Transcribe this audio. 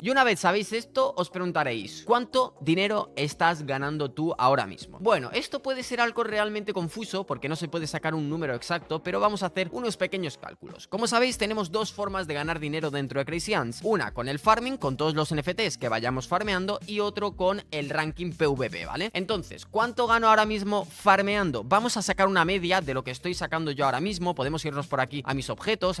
Y una vez sabéis esto, os preguntaréis, ¿cuánto dinero estás ganando tú ahora mismo? Bueno, esto puede ser algo realmente confuso porque no se puede sacar un número exacto, pero vamos a hacer unos pequeños cálculos. Como sabéis, tenemos dos formas de ganar dinero dentro de Crazy Una con el farming, con todos los NFTs que vayamos farmeando, y otro con el ranking PvP, ¿vale? Entonces, ¿cuánto gano ahora mismo farmeando? Vamos a sacar una media de lo que estoy sacando yo ahora mismo. Podemos irnos por aquí a mis objetos, a